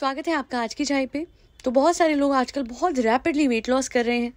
स्वागत है आपका आज की चाय पे तो बहुत सारे लोग आजकल बहुत रैपिडली वेट लॉस कर रहे हैं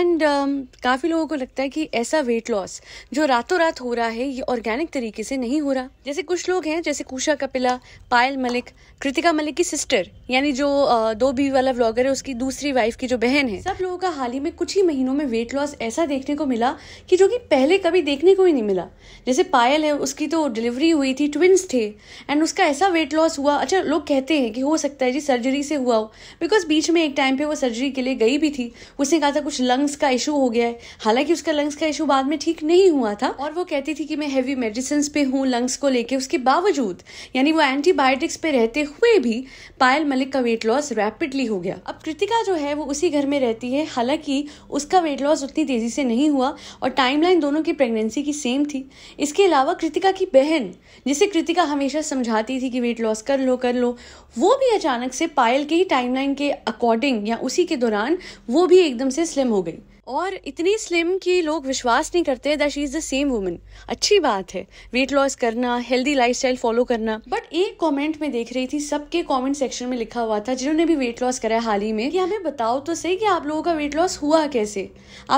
एंड um, काफ़ी लोगों को लगता है कि ऐसा वेट लॉस जो रातों रात हो रहा है ये ऑर्गेनिक तरीके से नहीं हो रहा जैसे कुछ लोग हैं जैसे कुशा कपिला पायल मलिक कृतिका मलिक की सिस्टर यानी जो uh, दो बीवी वाला व्लॉगर है उसकी दूसरी वाइफ की जो बहन है सब लोगों का हाल ही में कुछ ही महीनों में वेट लॉस ऐसा देखने को मिला कि जो कि पहले कभी देखने को ही नहीं मिला जैसे पायल है उसकी तो डिलीवरी हुई थी ट्विंस थे एंड उसका ऐसा वेट लॉस हुआ अच्छा लोग कहते हैं कि हो सकता है जी सर्जरी से हुआ हो बिकॉज बिकॉज बीच में एक टाइम पे वो सर्जरी के लिए गई भी थी उसने कहा था कुछ लंग्स का इशू हो गया है हालांकि उसका लंग्स का इशू बाद में ठीक नहीं हुआ था और वो कहती थी कि मैं हैवी मेडिसिन पे हूँ लंग्स को लेके उसके बावजूद यानी वो एंटीबायोटिक्स पे रहते हुए भी पायल मलिक का वेट लॉस रैपिडली हो गया अब कृतिका जो है वो उसी घर में रहती है हालांकि उसका वेट लॉस उतनी तेजी से नहीं हुआ और टाइम दोनों की प्रेगनेंसी की सेम थी इसके अलावा कृतिका की बहन जिसे कृतिका हमेशा समझाती थी कि वेट लॉस कर लो कर लो वो भी अचानक से पायल के ही टाइमलाइन के के अकॉर्डिंग या उसी के दौरान वो भी एकदम से स्लिम हो गई और इतनी स्लिम कि लोग विश्वास नहीं करते that she is the same woman अच्छी बात है वेट लॉस करना हेल्दी लाइफस्टाइल फॉलो करना बट एक कमेंट में देख रही थी सबके कमेंट सेक्शन में लिखा हुआ था जिन्होंने भी वेट लॉस करा है हाल ही में कि हमें बताओ तो सही कि आप लोगों का वेट लॉस हुआ कैसे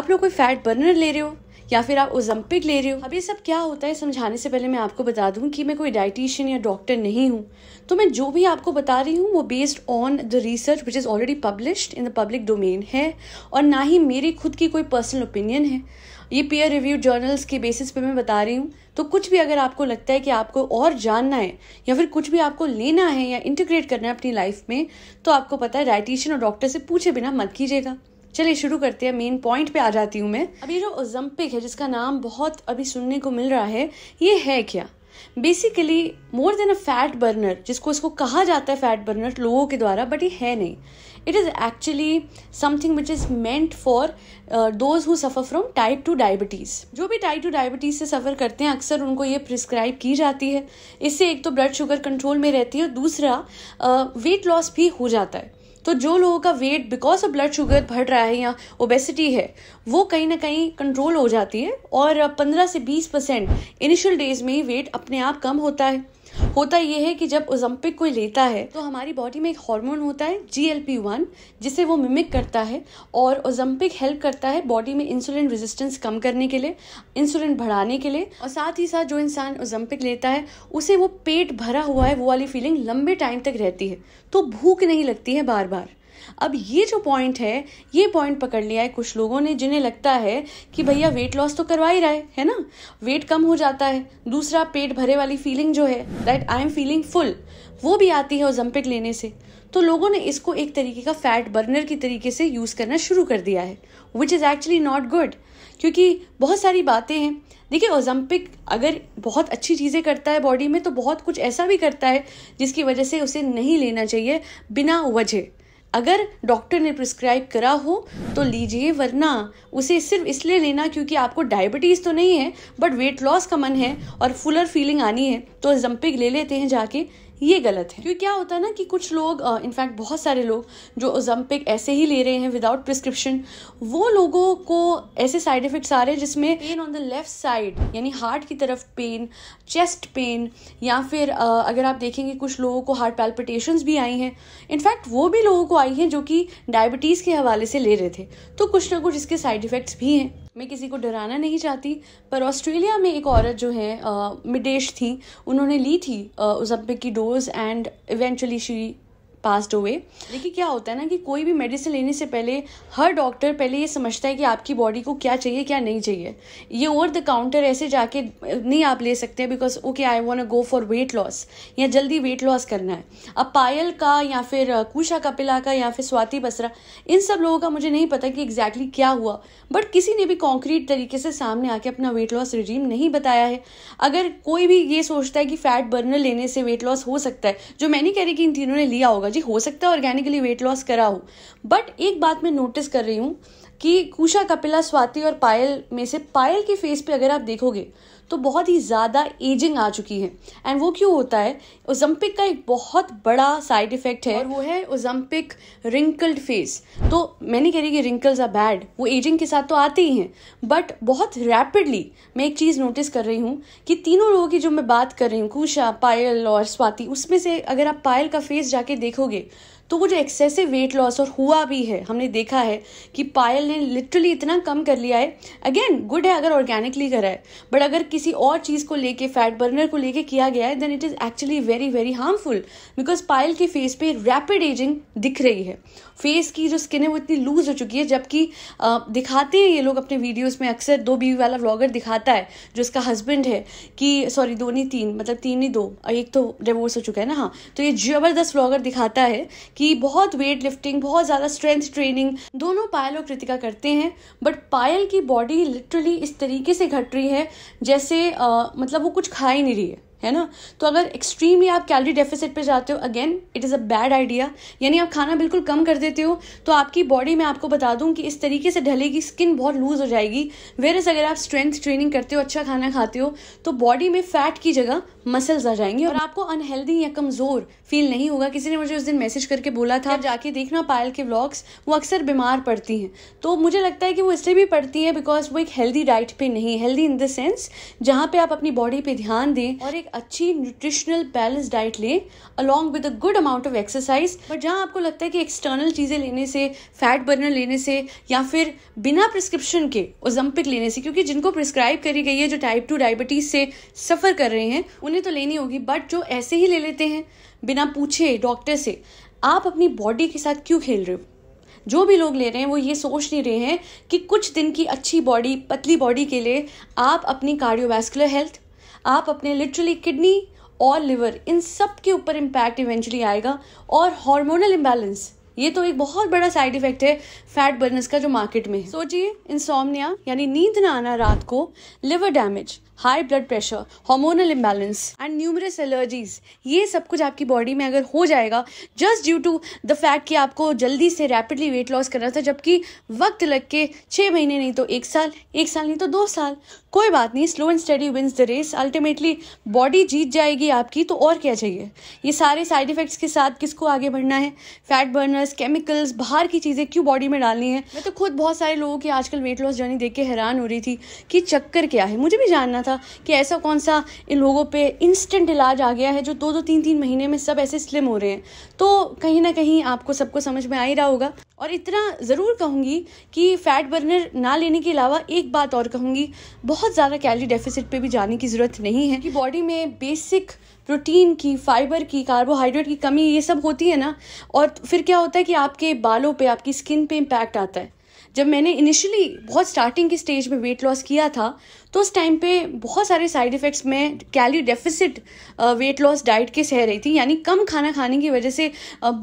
आप लोग कोई फैट बर्नर ले रहे हो या फिर आप ओजम्पिक ले रहे हो अब ये सब क्या होता है समझाने से पहले मैं आपको बता दूं कि मैं कोई डाइटिशियन या डॉक्टर नहीं हूँ तो मैं जो भी आपको बता रही हूँ वो based on the research which is already published in the public domain है और ना ही मेरी खुद की कोई पर्सनल ओपिनियन है ये पीयर रिव्यू जर्नल्स के बेसिस पे मैं बता रही हूँ तो कुछ भी अगर आपको लगता है कि आपको और जानना है या फिर कुछ भी आपको लेना है या इंटीग्रेट करना है अपनी लाइफ में तो आपको पता है डाइटिशियन और डॉक्टर से पूछे बिना मत कीजिएगा चलिए शुरू करते हैं मेन पॉइंट पे आ जाती हूँ मैं अभी जो ओजम्पिक है जिसका नाम बहुत अभी सुनने को मिल रहा है ये है क्या basically more than a fat burner जिसको इसको कहा जाता है फैट बर्नर लोगों के द्वारा बट ये है नहीं it is actually something which is meant for those who suffer from type two diabetes जो भी टाइप टू डायबिटीज़ से सफ़र करते हैं अक्सर उनको ये प्रिस्क्राइब की जाती है इससे एक तो ब्लड शुगर कंट्रोल में रहती है और दूसरा वेट uh, लॉस भी हो जाता है तो जो लोगों का weight because of blood sugar बढ़ रहा है या ओबेसिटी है वो कहीं ना कहीं कंट्रोल हो जाती है और पंद्रह से बीस परसेंट इनिशियल डेज में ही वेट अपने आप कम होता है होता यह है कि जब ओजम्पिक कोई लेता है तो हमारी बॉडी में एक हार्मोन होता है जी एल पी वन जिसे वो मिमिक करता है और ओजम्पिक हेल्प करता है बॉडी में इंसुलिन रेजिस्टेंस कम करने के लिए इंसुलिन बढ़ाने के लिए और साथ ही साथ जो इंसान ओजम्पिक लेता है उसे वो पेट भरा हुआ है वो वाली फीलिंग लंबे टाइम तक रहती है तो भूख नहीं लगती है बार बार अब ये जो पॉइंट है ये पॉइंट पकड़ लिया है कुछ लोगों ने जिन्हें लगता है कि भैया वेट लॉस तो करवा ही रहा है है ना वेट कम हो जाता है दूसरा पेट भरे वाली फीलिंग जो है that I am feeling full वो भी आती है ओजम्पिक लेने से तो लोगों ने इसको एक तरीके का फैट बर्नर की तरीके से यूज़ करना शुरू कर दिया है which is actually not good क्योंकि बहुत सारी बातें हैं देखिए ओजम्पिक अगर बहुत अच्छी चीज़ें करता है बॉडी में तो बहुत कुछ ऐसा भी करता है जिसकी वजह से उसे नहीं लेना चाहिए बिना वजह अगर डॉक्टर ने प्रिस्क्राइब करा हो तो लीजिए वरना उसे सिर्फ इसलिए लेना क्योंकि आपको डायबिटीज़ तो नहीं है बट वेट लॉस का मन है और फुलर फीलिंग आनी है तो जम्पिक ले लेते हैं जाके ये गलत है क्योंकि क्या होता है ना कि कुछ लोग इनफैक्ट बहुत सारे लोग जो ओजम्पिक ऐसे ही ले रहे हैं विदाउट प्रिस्क्रिप्शन वो लोगों को ऐसे साइड इफेक्ट्स आ रहे हैं जिसमें pain on the left side यानी हार्ट की तरफ पेन चेस्ट पेन या फिर uh, अगर आप देखेंगे कुछ लोगों को हार्ट पैल्पिटेशन भी आई हैं इनफैक्ट वो भी लोगों को आई हैं जो कि डायबिटीज़ के हवाले से ले रहे थे तो कुछ ना कुछ इसके साइड इफ़ेक्ट्स भी हैं मैं किसी को डराना नहीं चाहती पर ऑस्ट्रेलिया में एक औरत जो है मिडेश थी उन्होंने ली थी उजब्बे की dose and eventually she passed away देखिए क्या होता है ना कि कोई भी मेडिसिन लेने से पहले हर डॉक्टर पहले ये समझता है कि आपकी बॉडी को क्या चाहिए क्या नहीं चाहिए ये ओवर द काउंटर ऐसे जाके नहीं आप ले सकते because okay I want go for weight loss या जल्दी वेट लॉस करना है अब पायल का या फिर कुशा कपिला का या फिर स्वाति बसरा इन सब लोगों का मुझे नहीं पता कि एग्जैक्टली exactly क्या हुआ बट किसी ने भी कॉन्क्रीट तरीके से सामने आके अपना वेट लॉस रिजीम नहीं बताया है अगर कोई भी ये सोचता है कि फैट बर्नर लेने से वेट लॉस हो सकता है जो मैं नहीं कह रही कि इन तीनों ने लिया होगा होगा जी हो सकता है ऑर्गेनिकली वेट लॉस करा हो बट एक बात मैं नोटिस कर रही हूँ कि कुशा कपिला स्वाति और पायल में से पायल के फेस पे अगर आप देखोगे तो बहुत ही ज़्यादा एजिंग आ चुकी है एंड वो क्यों होता है ओजम्पिक का एक बहुत बड़ा साइड इफेक्ट है और वो है ओजम्पिक रिंकल्ड फेस तो मैं नहीं कह रही कि रिंकल्स आर बैड वो एजिंग के साथ तो आते ही हैं बट बहुत रैपिडली मैं एक चीज़ नोटिस कर रही हूँ कि तीनों लोगों की जो मैं बात कर रही हूँ कुशा पायल और स्वाति उसमें से अगर आप पायल का फेस जाके देखोगे तो वो जो एक्सेसिव वेट लॉस और हुआ भी है हमने देखा है कि पायल ने लिटरली इतना कम कर लिया है अगेन गुड है अगर ऑर्गेनिकली करा है बट अगर किसी और चीज़ को लेके फैट बर्नर को लेके किया गया है then it is actually very very harmful because Payal के फेस पे रैपिड एजिंग दिख रही है फेस की जो स्किन है वो इतनी लूज हो चुकी है जबकि दिखाते हैं ये लोग अपने वीडियोस में अक्सर दो बीवी वाला व्लॉगर दिखाता है जो उसका हस्बैंड है कि सॉरी दो नहीं तीन मतलब तीन ही दो एक तो डिवोर्स हो चुका है ना हाँ तो ये ज़बरदस्त व्लॉगर दिखाता है कि बहुत वेट लिफ्टिंग बहुत ज़्यादा स्ट्रेंथ ट्रेनिंग दोनों पायल और कृतिका करते हैं बट पायल की बॉडी लिटरली इस तरीके से घट रही है जैसे आ, मतलब वो कुछ खा ही नहीं रही है है ना तो अगर एक्सट्रीमली आप कैलोरी डेफिसिट पे जाते हो again it is a bad idea यानी आप खाना बिल्कुल कम कर देते हो तो आपकी बॉडी मैं आपको बता दूं कि इस तरीके से ढलेगी स्किन बहुत लूज़ हो जाएगी वेर इज़ अगर आप स्ट्रेंथ ट्रेनिंग करते हो अच्छा खाना खाते हो तो बॉडी में फैट की जगह मसल्स आ जाएंगे और आपको अनहेल्दी या कमज़ोर फील नहीं होगा किसी ने मुझे उस दिन मैसेज करके बोला था जाके देखना पायल के ब्लॉग्स वो अक्सर बीमार पड़ती हैं तो मुझे लगता है कि वो इसलिए भी पड़ती हैं बिकॉज वो एक हेल्दी डाइट पे नहीं हेल्दी इन द सेंस जहाँ पे आप अपनी बॉडी पे ध्यान दें और एक अच्छी न्यूट्रिशनल बैलेंस डाइट लें along with a good amount of exercise but जहाँ आपको लगता है कि एक्सटर्नल चीज़ें लेने से फैट बर्नर लेने से या फिर बिना प्रिस्क्रिप्शन के ओजम्पिक लेने से क्योंकि जिनको प्रिस्क्राइब करी गई है जो टाइप टू डायबिटीज़ से सफ़र कर रहे हैं उन्हें तो लेनी होगी बट जो ऐसे ही ले लेते हैं बिना पूछे डॉक्टर से आप अपनी बॉडी के साथ क्यों खेल रहे हो जो भी लोग ले रहे हैं वो ये सोच नहीं रहे हैं कि कुछ दिन की अच्छी बॉडी पतली बॉडी के लिए आप अपनी कार्डियोवैस्कुलर हेल्थ आप अपने लिटरली किडनी और लिवर इन सब के ऊपर इम्पैक्ट इवेंचुअली आएगा और हार्मोनल इम्बैलेंस ये तो एक बहुत बड़ा साइड इफेक्ट है फैट बर्नर्स का जो मार्केट में है सोचिए इंसोमनिया यानी नींद ना आना रात को liver damage high blood pressure hormonal imbalance and numerous allergies ये सब कुछ आपकी बॉडी में अगर हो जाएगा just due to the fact कि आपको जल्दी से रैपिडली वेट लॉस करना था जबकि वक्त लग के छः महीने नहीं तो एक साल एक साल नहीं तो दो साल कोई बात नहीं slow and steady wins the race ultimately body जीत जाएगी आपकी तो और क्या चाहिए ये सारे साइड इफेक्ट्स के साथ किसको आगे बढ़ना है फैट बर्नर केमिकल्स केमिकल्स बाहर की चीज़ें क्यों बॉडी में डालनी है मैं तो खुद बहुत सारे लोगों की आजकल वेट लॉस जर्नी देख के हैरान हो रही थी कि चक्कर क्या है मुझे भी जानना था कि ऐसा कौन सा इन लोगों पर इंस्टेंट इलाज आ गया है जो दो दो तीन तीन महीने में सब ऐसे स्लिम हो रहे हैं तो कहीं ना कहीं आपको सबको समझ में आ ही रहा होगा और इतना ज़रूर कहूँगी कि फैट बर्नर ना लेने के अलावा एक बात और कहूँगी बहुत ज़्यादा कैलरी डेफिसिट पे भी जाने की ज़रूरत नहीं है कि बॉडी में बेसिक प्रोटीन की फाइबर की कार्बोहाइड्रेट की कमी ये सब होती है ना और फिर क्या होता है कि आपके बालों पे आपकी स्किन पे इम्पैक्ट आता है जब मैंने इनिशियली बहुत स्टार्टिंग के स्टेज में वेट लॉस किया था तो उस टाइम पे बहुत सारे साइड इफ़ेक्ट्स में calorie deficit weight loss diet के सह रही थी यानी कम खाना खाने की वजह से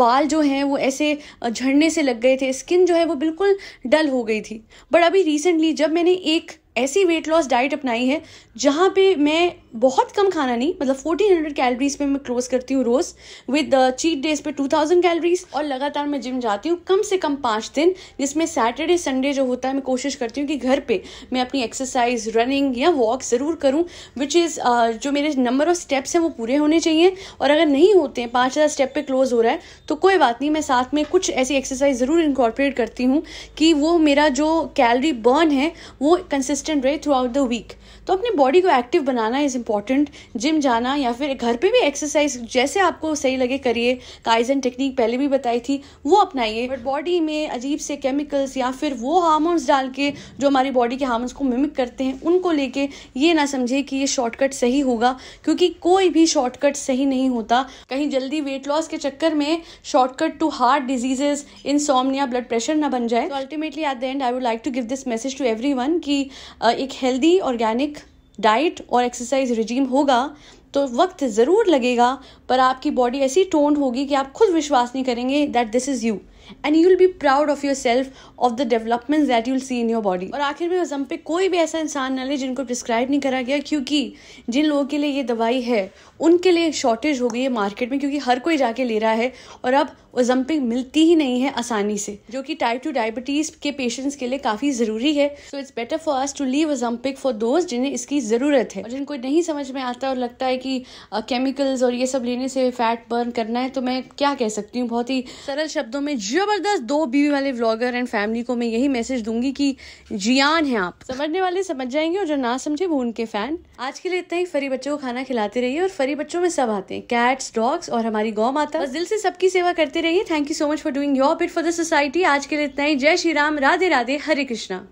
बाल जो हैं वो ऐसे झड़ने से लग गए थे स्किन जो है वो बिल्कुल डल हो गई थी बट अभी रिसेंटली जब मैंने एक ऐसी वेट लॉस डाइट अपनाई है जहाँ पे मैं बहुत कम खाना नहीं मतलब 1400 कैलोरीज पे मैं क्लोज करती हूँ रोज़ विद चीट डेज पे 2000 कैलोरीज और लगातार मैं जिम जाती हूँ कम से कम पाँच दिन जिसमें सैटरडे संडे जो होता है मैं कोशिश करती हूँ कि घर पे मैं अपनी एक्सरसाइज रनिंग या वॉक ज़रूर करूँ विच इज़ uh, जो मेरे नंबर ऑफ स्टेप्स हैं वो पूरे होने चाहिए और अगर नहीं होते हैं पाँच हज़ार स्टेप पर क्लोज हो रहा है तो कोई बात नहीं मैं साथ में कुछ ऐसी एक्सरसाइज ज़रूर इंकॉर्पोरेट करती हूँ कि वो मेरा जो कैलरी बर्न है वो कंसिस्ट कंसिस्टेंट रहे थ्रू आउट द वीक तो अपनी बॉडी को एक्टिव बनाना इज़ इंपॉर्टेंट जिम जाना या फिर घर पे भी एक्सरसाइज जैसे आपको सही लगे करिए काइजन टेक्निक पहले भी बताई थी वो अपनाइए बट बॉडी में अजीब से केमिकल्स या फिर वो हार्मोन्स डाल के जो हमारी बॉडी के हार्मोन्स को मिमिक करते हैं उनको लेके ये ना समझे कि ये शॉर्टकट सही होगा क्योंकि कोई भी शॉर्टकट सही नहीं होता कहीं जल्दी वेट लॉस के चक्कर में shortcut to heart diseases in blood pressure ना बन जाए ultimately at the end I would like to give this message to everyone कि एक हेल्दी ऑर्गेनिक डाइट और एक्सरसाइज रिजीम होगा तो वक्त ज़रूर लगेगा पर आपकी बॉडी ऐसी टोन्ड होगी कि आप खुद विश्वास नहीं करेंगे that this is you and you will be proud of yourself of the development that you'll see in your body और आखिर में ओजम्पिक पे कोई भी ऐसा इंसान ना ले जिनको प्रिस्क्राइब नहीं करा गया क्योंकि जिन लोगों के लिए ये दवाई है उनके लिए शॉर्टेज हो गई है मार्केट में क्योंकि हर कोई जाके ले रहा है और अब ओजम्पिक मिलती ही नहीं है आसानी से जो कि टाइप टू डायबिटीज़ के पेशेंट्स के लिए काफ़ी ज़रूरी है so it's better for us to leave Ozempic for those जिन्हें इसकी ज़रूरत है और जिनको नहीं समझ में आता और लगता है कि केमिकल्स uh, और ये सब लेने से फैट बर्न करना है तो मैं क्या कह सकती हूँ बहुत ही सरल शब्दों में जी जबरदस्त दो बीवी वाले व्लॉगर एंड फैमिली को मैं यही मैसेज दूंगी कि जियान है आप समझने वाले समझ जाएंगे और जो ना समझे वो उनके फैन आज के लिए इतना ही फरी बच्चों को खाना खिलाते रहिए और फरी बच्चों में सब आते हैं कैट्स डॉग्स और हमारी गौ माता बस दिल से सबकी सेवा करते रहिए thank you so much for doing your bit for the society आज के लिए इतना ही जय श्री राम राधे राधे हरे कृष्णा